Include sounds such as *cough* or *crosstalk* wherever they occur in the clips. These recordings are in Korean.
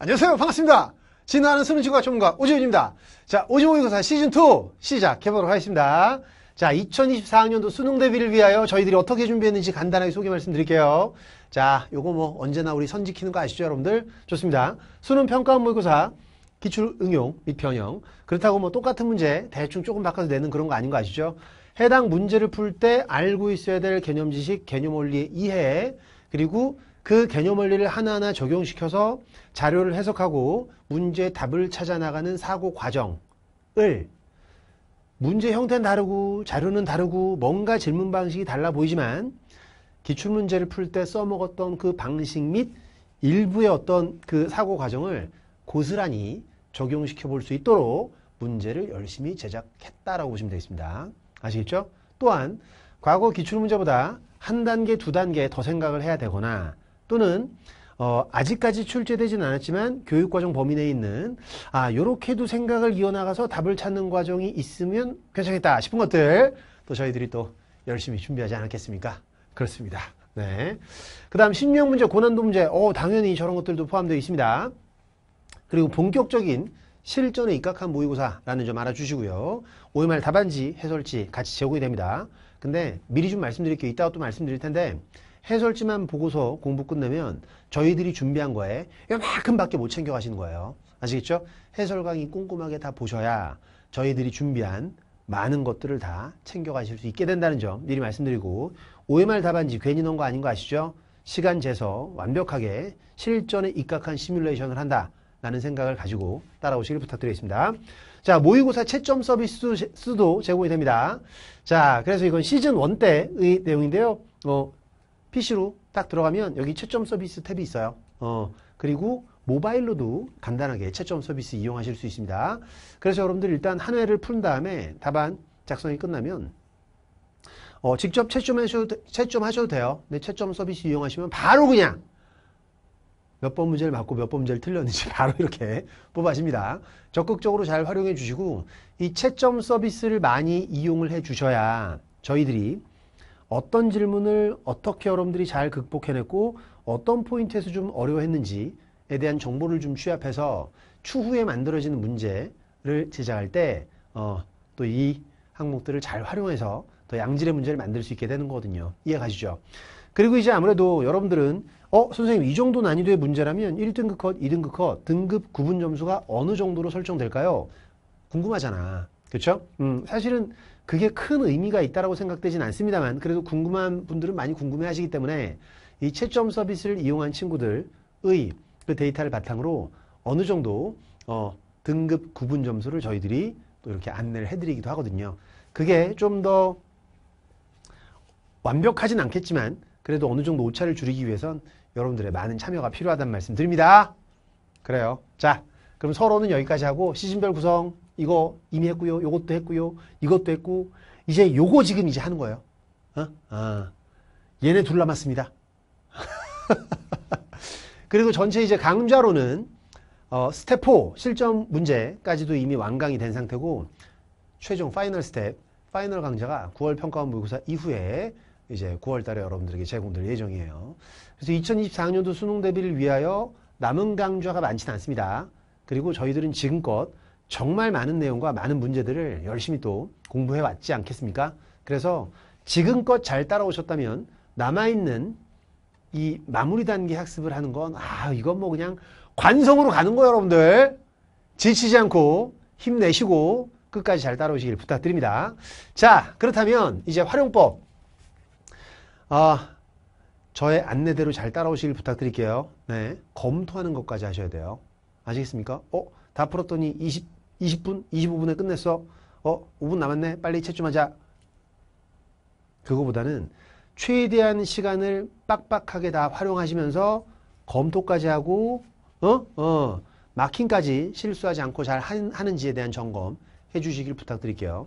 안녕하세요. 반갑습니다. 진화하는 수능 친구가 전문가 오지훈입니다. 자, 오지모의고사 시즌2 시작해보도록 하겠습니다. 자, 2024학년도 수능 대비를 위하여 저희들이 어떻게 준비했는지 간단하게 소개 말씀드릴게요. 자, 요거 뭐 언제나 우리 선 지키는 거 아시죠, 여러분들? 좋습니다. 수능 평가원 모의고사 기출 응용 및 변형. 그렇다고 뭐 똑같은 문제 대충 조금 바꿔서 내는 그런 거 아닌 거 아시죠? 해당 문제를 풀 때 알고 있어야 될 개념 지식, 개념 원리의 이해, 그리고 그 개념 원리를 하나하나 적용시켜서 자료를 해석하고 문제 답을 찾아 나가는 사고 과정을 문제 형태는 다르고 자료는 다르고 뭔가 질문 방식이 달라 보이지만 기출문제를 풀 때 써먹었던 그 방식 및 일부의 어떤 그 사고 과정을 고스란히 적용시켜 볼 수 있도록 문제를 열심히 제작했다라고 보시면 되겠습니다. 아시겠죠? 또한 과거 기출문제보다 한 단계, 두 단계 더 생각을 해야 되거나 또는 어, 아직까지 출제되지는 않았지만 교육과정 범위 내에 있는 아 요렇게도 생각을 이어나가서 답을 찾는 과정이 있으면 괜찮겠다 싶은 것들 또 저희들이 또 열심히 준비하지 않았겠습니까? 그렇습니다. 네. 그 다음 신명 문제, 고난도 문제 어 당연히 저런 것들도 포함되어 있습니다. 그리고 본격적인 실전에 입각한 모의고사라는 점 알아주시고요. 오 m 말 답안지, 해설지 같이 제공이 됩니다. 근데 미리 좀 말씀드릴 게 있다가 또 말씀드릴 텐데 해설지만 보고서 공부 끝내면 저희들이 준비한 거에 이만큼밖에 못 챙겨 가시는 거예요. 아시겠죠? 해설 강의 꼼꼼하게 다 보셔야 저희들이 준비한 많은 것들을 다 챙겨 가실 수 있게 된다는 점 미리 말씀드리고 OMR 답안지 괜히 넣은 거 아닌 거 아시죠? 시간 재서 완벽하게 실전에 입각한 시뮬레이션을 한다. 라는 생각을 가지고 따라오시길 부탁드리겠습니다. 자, 모의고사 채점 서비스도 제공이 됩니다. 자, 그래서 이건 시즌 1 때의 내용인데요. 어, PC로 딱 들어가면 여기 채점 서비스 탭이 있어요. 어, 그리고 모바일로도 간단하게 채점 서비스 이용하실 수 있습니다. 그래서 여러분들 일단 한 회를 푼 다음에 답안 작성이 끝나면 어, 직접 채점하셔도, 채점하셔도 돼요. 근데 채점 서비스 이용하시면 바로 그냥 몇 번 문제를 맞고 몇 번 문제를 틀렸는지 *laughs* 바로 이렇게 뽑아집니다. 적극적으로 잘 활용해 주시고 이 채점 서비스를 많이 이용을 해 주셔야 저희들이 어떤 질문을 어떻게 여러분들이 잘 극복해냈고 어떤 포인트에서 좀 어려워했는지에 대한 정보를 좀 취합해서 추후에 만들어지는 문제를 제작할 때 어, 또 이 항목들을 잘 활용해서 더 양질의 문제를 만들 수 있게 되는 거거든요. 이해 가시죠? 그리고 이제 아무래도 여러분들은 어 선생님 이 정도 난이도의 문제라면 1등급 컷, 2등급 컷 등급 구분 점수가 어느 정도로 설정될까요? 궁금하잖아. 그렇죠? 음, 사실은 그게 큰 의미가 있다라고 생각되진 않습니다만 그래도 궁금한 분들은 많이 궁금해하시기 때문에 이 채점 서비스를 이용한 친구들의 그 데이터를 바탕으로 어느 정도 어, 등급 구분 점수를 저희들이 또 이렇게 안내를 해드리기도 하거든요. 그게 좀 더 완벽하진 않겠지만 그래도 어느 정도 오차를 줄이기 위해선 여러분들의 많은 참여가 필요하단 말씀 드립니다. 그래요. 자, 그럼 서로는 여기까지 하고 시즌별 구성 이거 이미 했고요. 요것도 했고요. 이것도 했고 이제 요거 지금 이제 하는 거예요. 어? 아, 얘네 둘 남았습니다. *laughs* 그리고 전체 이제 강좌로는 어, 스텝 4 실전 문제까지도 이미 완강이 된 상태고 최종 파이널 스텝 파이널 강좌가 9월 평가원 모의고사 이후에 이제 9월 달에 여러분들에게 제공될 예정이에요. 그래서 2024년도 학 수능 대비를 위하여 남은 강좌가 많지는 않습니다. 그리고 저희들은 지금껏 정말 많은 내용과 많은 문제들을 열심히 또 공부해 왔지 않겠습니까? 그래서 지금껏 잘 따라오셨다면 남아있는 이 마무리 단계 학습을 하는 건, 아, 이건 뭐 그냥 관성으로 가는 거예요, 여러분들. 지치지 않고 힘내시고 끝까지 잘 따라오시길 부탁드립니다. 자, 그렇다면 이제 활용법. 아, 저의 안내대로 잘 따라오시길 부탁드릴게요. 네. 검토하는 것까지 하셔야 돼요. 아시겠습니까? 어, 다 풀었더니 20 20분, 25분에 끝냈어. 어, 5분 남았네. 빨리 채점하자. 그거보다는 최대한 시간을 빡빡하게 다 활용하시면서 검토까지 하고 어? 어. 마킹까지 실수하지 않고 잘 하는지에 대한 점검 해주시길 부탁드릴게요.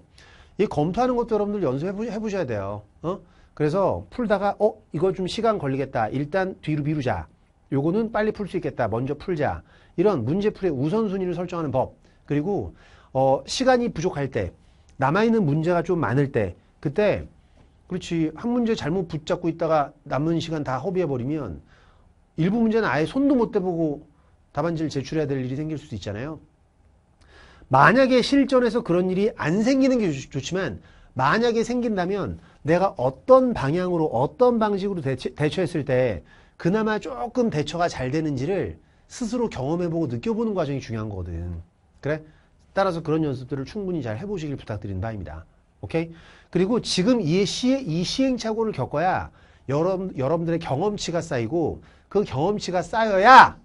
이 검토하는 것도 여러분들 연습해보셔야 돼요. 어? 그래서 풀다가 어? 이거 좀 시간 걸리겠다. 일단 뒤로 미루자. 요거는 빨리 풀 수 있겠다. 먼저 풀자. 이런 문제풀의 우선순위를 설정하는 법 그리고 어, 시간이 부족할 때 남아있는 문제가 좀 많을 때 그때 그렇지 한 문제 잘못 붙잡고 있다가 남은 시간 다 허비해버리면 일부 문제는 아예 손도 못 대보고 답안지를 제출해야 될 일이 생길 수도 있잖아요. 만약에 실전에서 그런 일이 안 생기는 게 좋지만 만약에 생긴다면 내가 어떤 방향으로 어떤 방식으로 대처, 대처했을 때 그나마 조금 대처가 잘 되는지를 스스로 경험해보고 느껴보는 과정이 중요한 거거든. 그래? 따라서 그런 연습들을 충분히 잘 해보시길 부탁드린다입니다. 오케이? 그리고 지금 이, 시, 이 시행착오를 겪어야 여러분, 여러분들의 경험치가 쌓이고 그 경험치가 쌓여야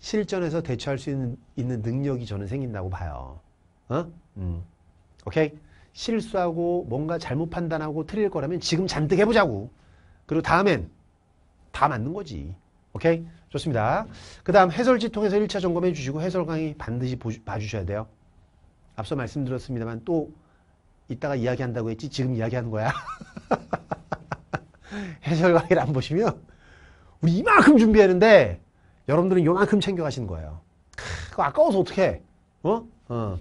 실전에서 대처할 수 있는, 있는 능력이 저는 생긴다고 봐요. 어? 음. 오케이? 실수하고 뭔가 잘못 판단하고 틀릴 거라면 지금 잔뜩 해보자고. 그리고 다음엔 다 맞는 거지. 오케이? 좋습니다. 그 다음 해설지 통해서 1차 점검해 주시고 해설 강의 반드시 보주, 봐주셔야 돼요. 앞서 말씀드렸습니다만 또 이따가 이야기한다고 했지 지금 이야기하는 거야. *laughs* 해설 강의를 안 보시면 우리 이만큼 준비했는데 여러분들은 요만큼 챙겨가시는 거예요. 그거 아까워서 어떡해. 어? 어.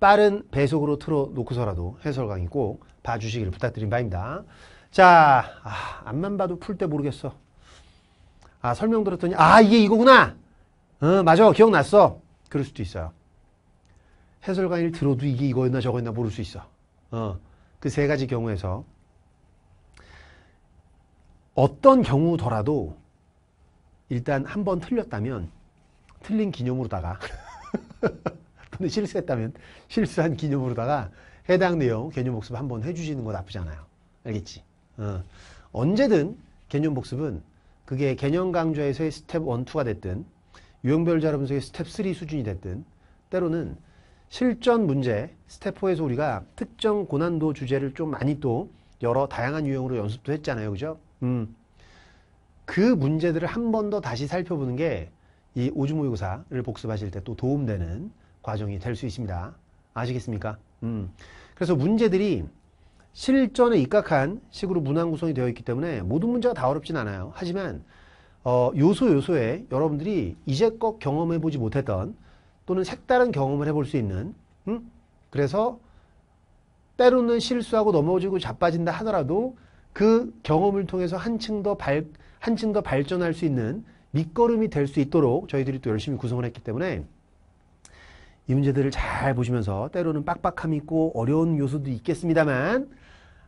빠른 배속으로 틀어놓고서라도 해설 강의 꼭봐주시길 부탁드린 바입니다. 자, 아, 앞만 봐도 풀 때 모르겠어. 아 설명 들었더니 아 이게 이거구나. 어 맞아 기억났어. 그럴 수도 있어요. 해설강의를 들어도 이게 이거였나 저거였나 모를 수 있어. 어, 그 세 가지 경우에서 어떤 경우더라도 일단 한 번 틀렸다면 틀린 기념으로다가 또는 *laughs* 실수했다면 실수한 기념으로다가 해당 내용 개념 복습 한번 해주시는 거 나쁘지 않아요. 알겠지? 어. 언제든 개념 복습은 그게 개념 강좌에서의 스텝 1, 2가 됐든 유형별 자료분석의 스텝 3 수준이 됐든 때로는 실전 문제 스텝 4에서 우리가 특정 고난도 주제를 좀 많이 또 여러 다양한 유형으로 연습도 했잖아요. 그죠? 음. 그 문제들을 한 번 더 다시 살펴보는 게이 우주모의고사를 복습하실 때 또 도움되는 과정이 될 수 있습니다. 아시겠습니까? 음. 그래서 문제들이 실전에 입각한 식으로 문항 구성이 되어 있기 때문에 모든 문제가 다 어렵진 않아요. 하지만 어, 요소 요소에 여러분들이 이제껏 경험해보지 못했던 또는 색다른 경험을 해볼 수 있는 음? 그래서 때로는 실수하고 넘어지고 자빠진다 하더라도 그 경험을 통해서 한층 더 발, 한층 더 발전할 수 있는 밑거름이 될 수 있도록 저희들이 또 열심히 구성을 했기 때문에 이 문제들을 잘 보시면서 때로는 빡빡함이 있고 어려운 요소도 있겠습니다만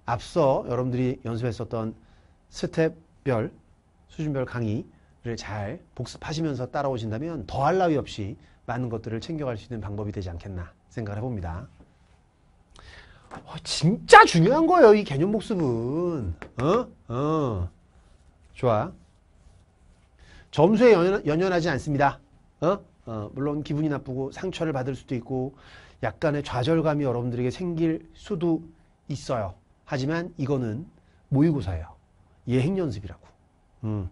앞서 여러분들이 연습했었던 스텝별, 수준별 강의를 잘 복습하시면서 따라오신다면 더할 나위 없이 많은 것들을 챙겨갈 수 있는 방법이 되지 않겠나 생각을 해봅니다. 어, 진짜 중요한 거예요. 이 개념 복습은. 어? 어. 좋아. 점수에 연연, 연연하지 않습니다. 어? 어, 물론 기분이 나쁘고 상처를 받을 수도 있고 약간의 좌절감이 여러분들에게 생길 수도 있어요. 하지만 이거는 모의고사예요. 예행 연습이라고. 음,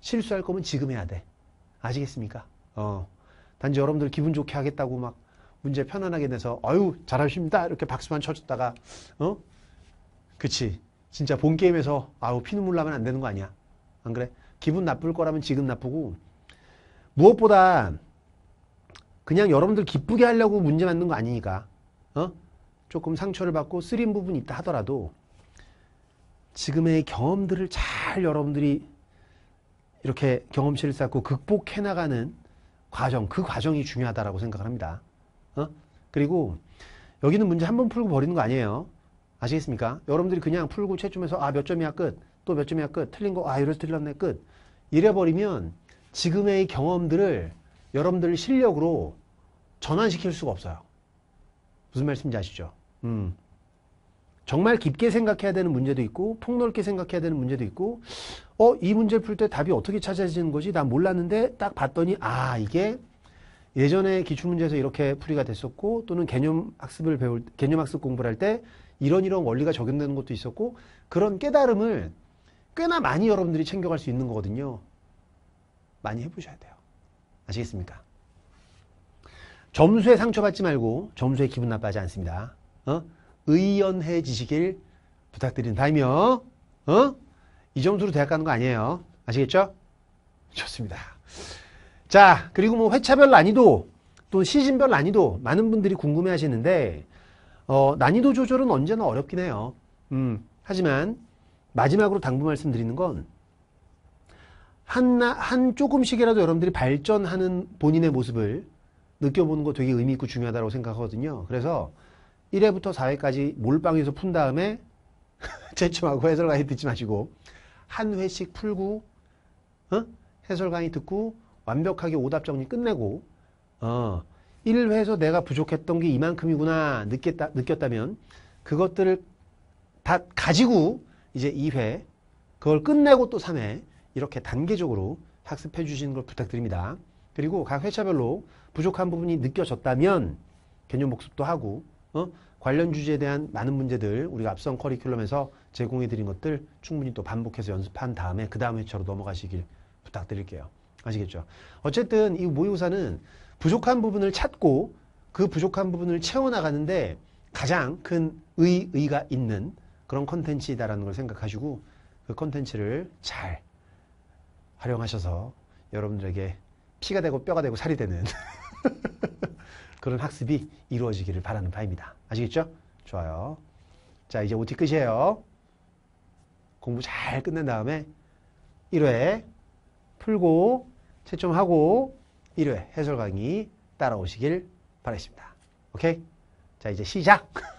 실수할 거면 지금 해야 돼. 아시겠습니까? 어, 단지 여러분들 기분 좋게 하겠다고 막 문제 편안하게 내서 어유 잘하십니다 이렇게 박수만 쳐줬다가 어 그치 진짜 본 게임에서 아우 피눈물 나면 안 되는 거 아니야 안 그래 기분 나쁠 거라면 지금 나쁘고 무엇보다 그냥 여러분들 기쁘게 하려고 문제 만든 거 아니니까 어? 조금 상처를 받고 쓰린 부분이 있다 하더라도 지금의 경험들을 잘 여러분들이 이렇게 경험치를 쌓고 극복해 나가는 과정, 그 과정이 중요하다라고 생각을 합니다. 어? 그리고 여기는 문제 한 번 풀고 버리는 거 아니에요. 아시겠습니까? 여러분들이 그냥 풀고 채점해서 아몇 점이야 끝, 또 몇 점이야 끝, 틀린 거아 이래서 틀렸네 끝 이래 버리면 지금의 경험들을 여러분들 실력으로 전환시킬 수가 없어요. 무슨 말씀인지 아시죠? 음. 정말 깊게 생각해야 되는 문제도 있고 폭넓게 생각해야 되는 문제도 있고 어 이 문제 풀 때 답이 어떻게 찾아지는 거지 난 몰랐는데 딱 봤더니 아 이게 예전에 기출문제에서 이렇게 풀이가 됐었고 또는 개념 학습을 배울 개념 학습 공부를 할 때 이런 이런 원리가 적용되는 것도 있었고 그런 깨달음을 꽤나 많이 여러분들이 챙겨갈 수 있는 거거든요 많이 해보셔야 돼요 아시겠습니까? 점수에 상처받지 말고 점수에 기분 나빠하지 않습니다. 어? 의연해지시길 부탁드린 바며 어? 이 점수로 대학 가는 거 아니에요. 아시겠죠? 좋습니다. 자, 그리고 뭐 회차별 난이도 또 시즌별 난이도 많은 분들이 궁금해 하시는데 어, 난이도 조절은 언제나 어렵긴 해요. 음, 하지만 마지막으로 당부 말씀드리는 건 한, 한 조금씩이라도 여러분들이 발전하는 본인의 모습을 느껴보는 거 되게 의미 있고 중요하다고 생각하거든요. 그래서 1회부터 4회까지 몰빵해서 푼 다음에 제침하고 해설 강의 듣지 마시고 한 회씩 풀고 어? 해설 강의 듣고 완벽하게 오답 정리 끝내고 어, 1회에서 내가 부족했던 게 이만큼이구나 느꼈다, 느꼈다면 그것들을 다 가지고 이제 2회 그걸 끝내고 또 3회 이렇게 단계적으로 학습해 주시는 걸 부탁드립니다. 그리고 각 회차별로 부족한 부분이 느껴졌다면 개념 복습도 하고 어? 관련 주제에 대한 많은 문제들 우리가 앞선 커리큘럼에서 제공해 드린 것들 충분히 또 반복해서 연습한 다음에 그 다음 회차로 넘어가시길 부탁드릴게요. 아시겠죠? 어쨌든 이 모의고사는 부족한 부분을 찾고 그 부족한 부분을 채워나가는데 가장 큰 의, 의가 있는 그런 컨텐츠이다라는 걸 생각하시고 그 컨텐츠를 잘 활용하셔서 여러분들에게 피가 되고 뼈가 되고 살이 되는 *laughs* 그런 학습이 이루어지기를 바라는 바입니다. 아시겠죠? 좋아요. 자, 이제 OT 끝이에요. 공부 잘 끝낸 다음에 1회 풀고 채점하고 1회 해설 강의 따라오시길 바라겠습니다. 오케이? 자, 이제 시작! *laughs*